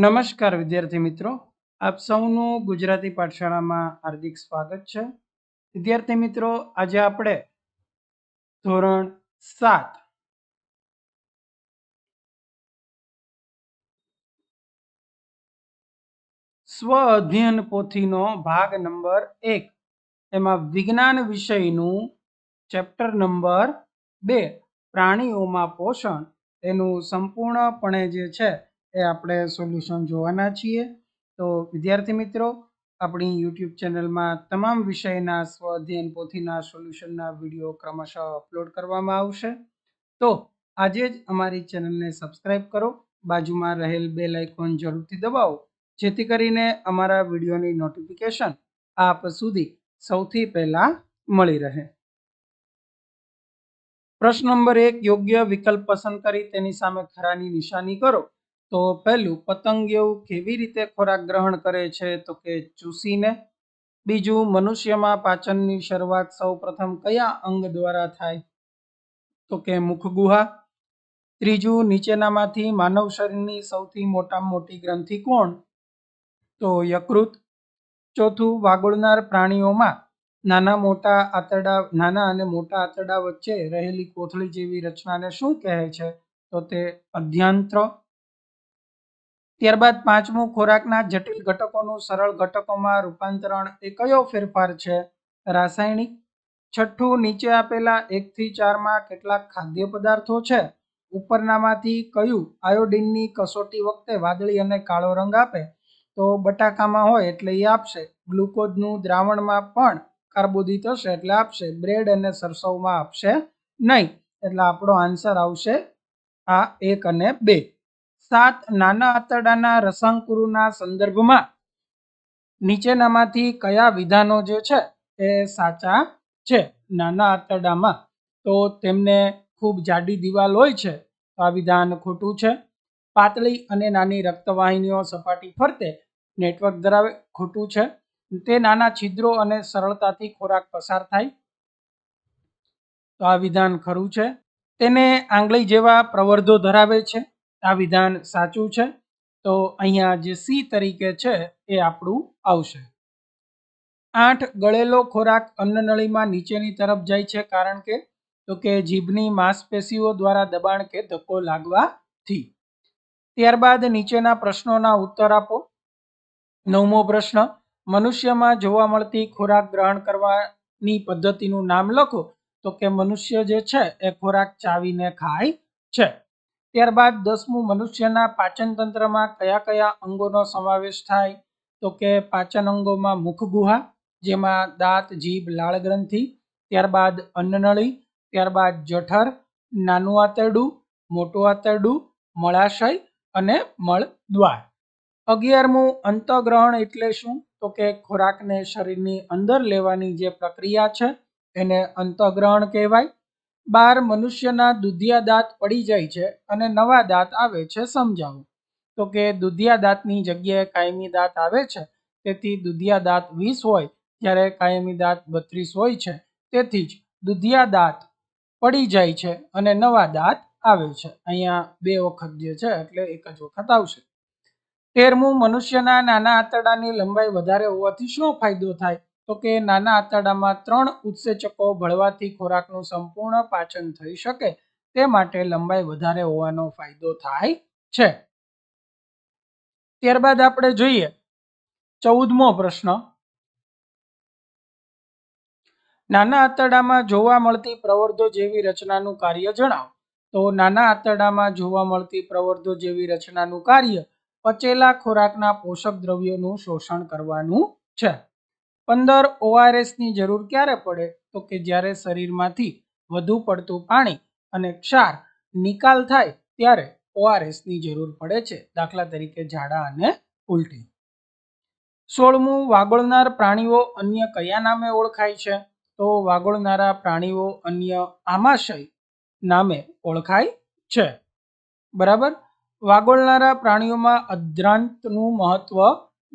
નમસ્કાર વિદ્યાર્થી મિત્રો આપ સૌનું ગુજરાતી પાઠશાળામાં હાર્દિક સ્વાગત છે વિદ્યાર્થી મિત્રો આજે આપણે ધોરણ સાત સ્વ અધ્યયન પોથીનો ભાગ નંબર એક એમાં વિજ્ઞાન વિષયનું ચેપ્ટર નંબર બે પ્રાણીઓમાં પોષણ એનું સંપૂર્ણપણે જે છે એ આપણે સોલ્યુશન જોવાના છીએ તો વિદ્યાર્થી મિત્રો આપણી યુટ્યુબ ચેનલમાં તમામ વિષયના સ્વઅધ્યયન પોથીના સોલ્યુશનના વિડીયો ક્રમશઃ અપલોડ કરવામાં આવશે તો આજે જ અમારી ચેનલને સબસ્ક્રાઇબ કરો બાજુમાં રહેલ બે લાઇકોન જરૂરથી દબાવો જેથી કરીને અમારા વિડીયોની નોટિફિકેશન આપ સુધી સૌથી પહેલા મળી રહે પ્રશ્ન નંબર એક યોગ્ય વિકલ્પ પસંદ કરી તેની સામે ખરાની નિશાની કરો તો પહેલું પતંગિયો કેવી રીતે ખોરાક ગ્રહણ કરે છે તો કે ચૂસીને બીજું મનુષ્યમાં પાચનની શરૂઆત સૌ પ્રથમ કયા અંગ દ્વારા થાય તો કે મુખગુહા ત્રીજું નીચેનામાંથી માનવ શરીરની સૌથી મોટામાં મોટી ગ્રંથિ કોણ તો યકૃત ચોથું વાગોળનાર પ્રાણીઓમાં નાના મોટા આંતરડા નાના અને મોટા આંતરડા વચ્ચે રહેલી કોથળી જેવી રચનાને શું કહે છે તો તે અધ્યાંત્ર ત્યારબાદ પાંચમું ખોરાકના જટિલ ઘટકોનું સરળ ઘટકોમાં રૂપાંતરણ એ કયો ફેરફાર છે રાસાયણિક છઠ્ઠું નીચે આપેલા એકથી ચારમાં કેટલાક ખાદ્ય પદાર્થો છે ઉપરનામાંથી કયું આયોડિનની કસોટી વખતે વાદળી અને કાળો રંગ આપે તો બટાકામાં હોય એટલે એ આપશે ગ્લુકોઝનું દ્રાવણમાં પણ કાર્બોદિત હશે એટલે આપશે બ્રેડ અને સરસવમાં આપશે નહીં એટલે આપણો આન્સર આવશે આ એક અને બે સાત નાના આંતરડાના રસાંકુરુના સંદર્ભમાં નીચેનામાંથી કયા વિધાનો જે છે એ સાચા છે નાના આંતરડામાં તો તેમને ખૂબ જાડી દિવાલ હોય છે તો આ વિધાન ખોટું છે પાતળી અને નાની રક્તવાહિનીઓ સપાટી ફરતે નેટવર્ક ધરાવે ખોટું છે તે નાના છિદ્રો અને સરળતાથી ખોરાક પસાર થાય તો આ વિધાન ખરું છે તેને આંગળી જેવા પ્રવર્ધો ધરાવે છે આ વિધાન સાચું છે તો અહીંયા જે સી તરીકે છે એ આપણું આવશે આઠ ગળેલો ખોરાક અન્નનળીમાં નીચેની તરફ જાય છે કારણ કે તો કે જીભની માંસપેશીઓ દ્વારા દબાણ કે ધક્કો લાગવાથી ત્યારબાદ નીચેના પ્રશ્નોના ઉત્તર આપો નવમો પ્રશ્ન મનુષ્યમાં જોવા મળતી ખોરાક ગ્રહણ કરવાની પદ્ધતિનું નામ લખો તો કે મનુષ્ય જે છે એ ખોરાક ચાવીને ખાય છે ત્યારબાદ દસમું મનુષ્યના પાચન તંત્રમાં કયા કયા અંગોનો સમાવેશ થાય તો કે પાચન અંગોમાં મુખગુહા જેમાં દાંત જીભ લાળ ગ્રંથિ ત્યારબાદ અન્નનળી ત્યારબાદ જઠર નાનું આંતરડું મોટું આંતરડું મળાશય અને મળદ્વાર અગિયારમું અંતઃગ્રહણ એટલે શું તો કે ખોરાકને શરીરની અંદર લેવાની જે પ્રક્રિયા છે એને અંતઃગ્રહણ કહેવાય બાર મનુષ્યના દુધિયા દાંત પડી જાય છે અને નવા દાંત આવે છે સમજાવો તો કે દુધિયા દાંતની જગ્યાએ કાયમી દાંત આવે છે તેથી દુધિયા દાંત વીસ હોય જ્યારે કાયમી દાંત બત્રીસ હોય છે તેથી જ દુધિયા દાંત પડી જાય છે અને નવા દાંત આવે છે અહીંયા બે વખત જે છે એટલે એક જ વખત આવશે તેરમું મનુષ્યના નાના આંતરડાની લંબાઈ વધારે હોવાથી શું ફાયદો થાય તો કે નાના આંતરડામાં ત્રણ ઉત્સેચકો ભળવાથી ખોરાકનું સંપૂર્ણ પાચન થઈ શકે તે માટે લંબાઈ વધારે હોવાનો ફાયદો થાય છે ત્યારબાદ આપણે જોઈએ ચૌદમો પ્રશ્ન નાના આંતરડામાં જોવા મળતી પ્રવર્ધો જેવી રચનાનું કાર્ય જણાવો તો નાના આંતરડામાં જોવા મળતી પ્રવર્ધો જેવી રચનાનું કાર્ય પચેલા ખોરાકના પોષક દ્રવ્યોનું શોષણ કરવાનું છે પંદર ઓઆરએસની જરૂર ક્યારે પડે તો કે જ્યારે શરીરમાંથી વધુ પડતું પાણી અને ક્ષાર નિકાલ થાય ત્યારે ઓઆરએસની જરૂર પડે છે દાખલા તરીકે ઝાડા અને ઉલટી સોળમું વાગોળનાર પ્રાણીઓ અન્ય કયા નામે ઓળખાય છે તો વાગોળનારા પ્રાણીઓ અન્ય આમાશય નામે ઓળખાય છે બરાબર વાગોળનારા પ્રાણીઓમાં અદ્રાંતનું મહત્વ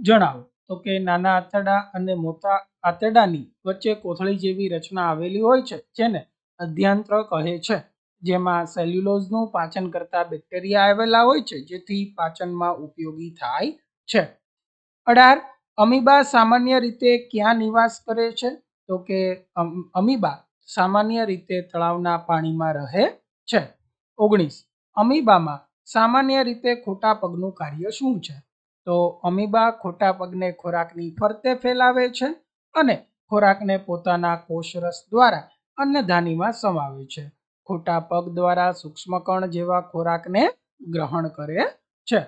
જણાવો તો કે નાના આંતરડા અને મોટા આંતરડાની વચ્ચે કોથળી જેવી રચના આવેલી હોય છે જેને અધ્યાંત્ર કહે છે જેમાં સેલ્યુલોઝનું પાચન કરતા બેક્ટેરિયા આવેલા હોય છે જેથી પાચનમાં ઉપયોગી થાય છે અઢાર અમીબા સામાન્ય રીતે ક્યાં નિવાસ કરે છે તો કે અમીબા સામાન્ય રીતે તળાવના પાણીમાં રહે છે ઓગણીસ અમીબામાં સામાન્ય રીતે ખોટા પગનું કાર્ય શું છે તો અમીબા ખોટા પગને ખોરાકની ફરતે ફેલાવે છે અને ખોરાકને પોતાના કોષરસ દ્વારા અન્નધાનીમાં સમાવે છે ખોટા પગ દ્વારા સૂક્ષ્મકણ જેવા ખોરાકને ગ્રહણ કરે છે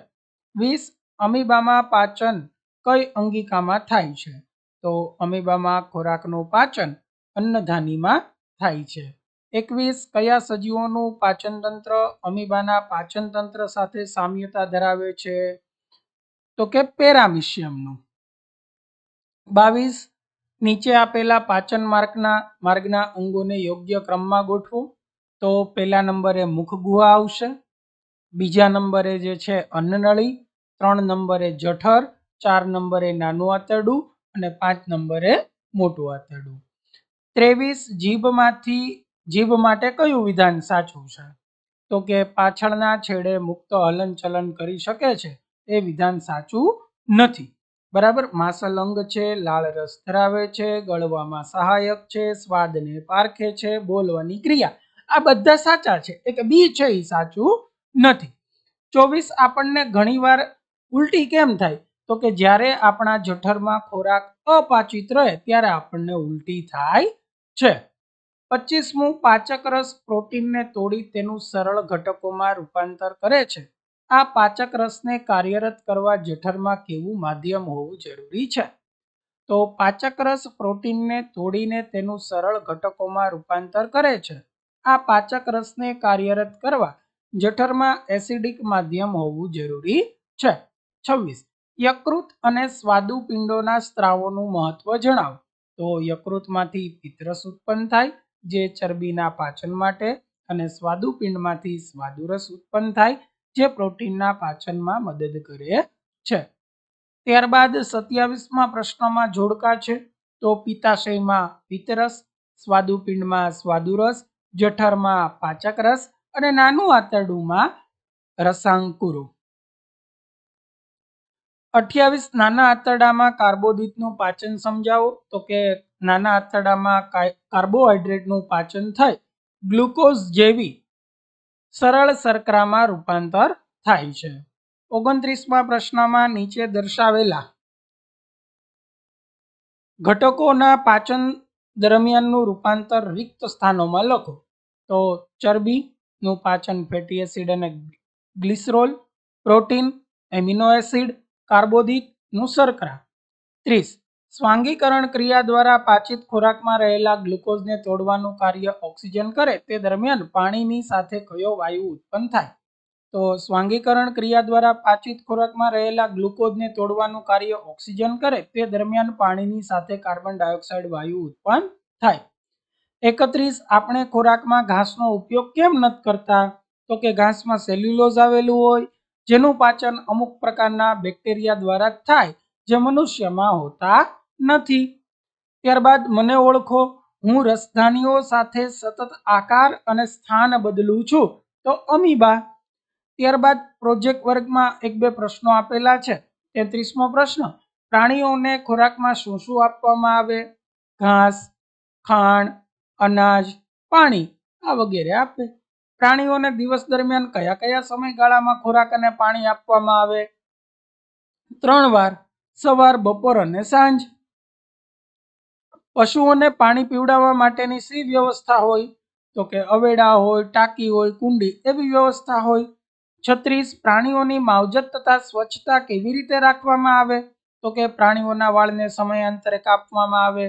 વીસ અમીબામાં પાચન કઈ અંગિકામાં થાય છે તો અમીબામાં ખોરાકનું પાચન અન્નધાનીમાં થાય છે એકવીસ કયા સજીવોનું પાચનતંત્ર અમીબાના પાચનતંત્ર સાથે સામ્યતા ધરાવે છે તો કે પેરામિશિયમનું બાવીસ નીચે આપેલા પાચન માર્ગના માર્ગના અંગોને યોગ્ય ક્રમમાં ગોઠવું તો પહેલા નંબરે મુખગુહા આવશે બીજા નંબરે જે છે અન્નનળી ત્રણ નંબરે જઠર ચાર નંબરે નાનું આંતરડું અને પાંચ નંબરે મોટું આંતરડું ત્રેવીસ જીભમાંથી જીભ માટે કયું વિધાન સાચું છે તો કે પાછળના છેડે મુક્ત હલન ચલન કરી શકે છે એ વિધાન સાચું નથી બરાબર માસલંગ છે લાળ રસ ધરાવે છે ગળવામાં સહાયક છે સ્વાદને પારખે છે બોલવાની ક્રિયા આ બધા સાચા છે એક બી છે એ સાચું નથી ચોવીસ આપણને ઘણીવાર ઉલટી કેમ થાય તો કે જ્યારે આપણા જઠરમાં ખોરાક અપાચિત રહે ત્યારે આપણને ઉલટી થાય છે પચીસમું પાચક રસ પ્રોટીનને તોડી તેનું સરળ ઘટકોમાં રૂપાંતર કરે છે આ પાચક રસને કાર્યરત કરવા જઠરમાં કેવું માધ્યમ હોવું જરૂરી છે તો પાચક રસ પ્રોટીનને તોડીને તેનું સરળ ઘટકોમાં રૂપાંતર કરે છે આ પાચક રસને કાર્યરત કરવા જઠરમાં એસિડિક માધ્યમ હોવું જરૂરી છે છવ્વીસ યકૃત અને સ્વાદુપિંડોના સ્ત્રાવોનું મહત્વ જણાવો તો યકૃતમાંથી પિત્તરસ ઉત્પન્ન થાય જે ચરબીના પાચન માટે અને સ્વાદુપિંડમાંથી સ્વાદુરસ ઉત્પન્ન થાય જે પ્રોટીનના પાચનમાં મદદ કરે છે ત્યારબાદ સત્યાવીસમાં પ્રશ્નમાં જોડકા છે તો પિત્તાશયમાં પિત્તરસ સ્વાદુપિંડમાં સ્વાદુરસ જઠરમાં પાચક રસ અને નાનું આંતરડુંમાં રસાંકુરો અઠ્યાવીસ નાના આંતરડામાં કાર્બોદિતનું પાચન સમજાવો તો કે નાના આંતરડામાં કાર્બોહાઈડ્રેટનું પાચન થાય ગ્લુકોઝ જેવી સરળ શર્કરામાં રૂપાંતર થાય છે ઓગણત્રીસમાં પ્રશ્નમાં નીચે દર્શાવેલા ઘટકોના પાચન દરમિયાનનું રૂપાંતર રિક્ત સ્થાનોમાં લખો તો ચરબીનું પાચન ફેટી એસિડ અને ગ્લિસરોલ પ્રોટીન એમિનો એસિડ કાર્બોદિકનું શર્કરા ત્રીસ સ્વાંગીકરણ ક્રિયા દ્વારા પાચિત ખોરાકમાં રહેલા ગ્લુકોઝને તોડવાનું કાર્ય ઓક્સિજન કરે તે દરમિયાન પાણીની સાથે કયો વાયુ ઉત્પન્ન થાય તો સ્વાંગીકરણ ક્રિયા દ્વારા પાચિત ખોરાકમાં રહેલા ગ્લુકોઝને તોડવાનું કાર્ય ઓક્સિજન કરે તે દરમિયાન પાણીની સાથે કાર્બન ડાયોક્સાઇડ વાયુ ઉત્પન્ન થાય એકત્રીસ આપણે ખોરાકમાં ઘાસનો ઉપયોગ કેમ નથી કરતા તો કે ઘાસમાં સેલ્યુલોઝ આવેલું હોય જેનું પાચન અમુક પ્રકારના બેક્ટેરિયા દ્વારા થાય જે મનુષ્યમાં હોતા નથી ત્યારબાદ મને ઓળખો હું રસધાનીઓ સાથે સતત આકાર અને સ્થાન બદલું છું તો અમીબા ત્યારબાદ પ્રોજેક્ટ વર્ગમાં એક બે પ્રશ્નો આપેલા છે તેત્રીસમો પ્રશ્ન પ્રાણીઓને ખોરાકમાં શું શું આપવામાં આવે ઘાસ ખાણ અનાજ પાણી આ વગેરે આપે પ્રાણીઓને દિવસ દરમિયાન કયા કયા સમયગાળામાં ખોરાક અને પાણી આપવામાં આવે ત્રણ વાર સવાર બપોર અને સાંજ પશુઓને પાણી પીવડાવવા માટેની સી વ્યવસ્થા હોય તો કે અવેડા હોય ટાંકી હોય કુંડી એવી વ્યવસ્થા હોય છત્રીસ પ્રાણીઓની માવજત તથા સ્વચ્છતા કેવી રીતે રાખવામાં આવે તો કે પ્રાણીઓના વાળને સમયાંતરે કાપવામાં આવે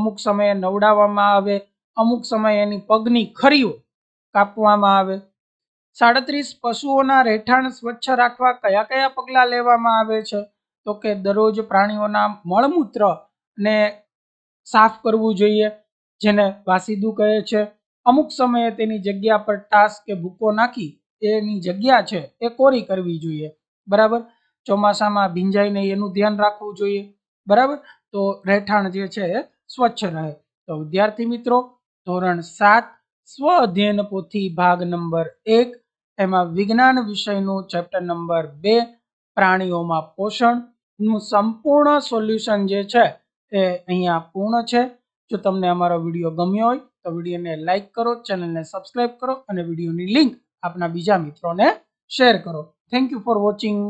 અમુક સમયે નવડાવવામાં આવે અમુક સમયે એની પગની ખરીઓ કાપવામાં આવે સાડત્રીસ પશુઓના રહેઠાણ સ્વચ્છ રાખવા કયા કયા પગલાં લેવામાં આવે છે તો કે દરરોજ પ્રાણીઓના મળમૂત્ર ને સાફ કરવું જોઈએ જેને વાસીદુ કહે છે અમુક સમયે તેની જગ્યા પર ટાસ કે ભૂકો નાખી એની જગ્યા છે એ કોરી કરવી જોઈએ બરાબર ચોમાસામાં ભીંજાઈને એનું ધ્યાન રાખવું જોઈએ બરાબર તો રહેઠાણ જે છે એ સ્વચ્છ રહે તો વિદ્યાર્થી મિત્રો ધોરણ સાત સ્વ અધ્યયન પોથી ભાગ નંબર એક એમાં વિજ્ઞાન વિષયનું ચેપ્ટર નંબર બે પ્રાણીઓમાં પોષણનું સંપૂર્ણ સોલ્યુશન જે છે એ અહીંયા પૂર્ણ છે જો તમને અમારો વિડીયો ગમ્યો હોય તો વિડીયોને લાઇક કરો ચેનલને સબસ્ક્રાઇબ કરો અને વિડીયોની લિંક આપના બીજા મિત્રોને શેર કરો થેન્ક યુ ફોર વોચિંગ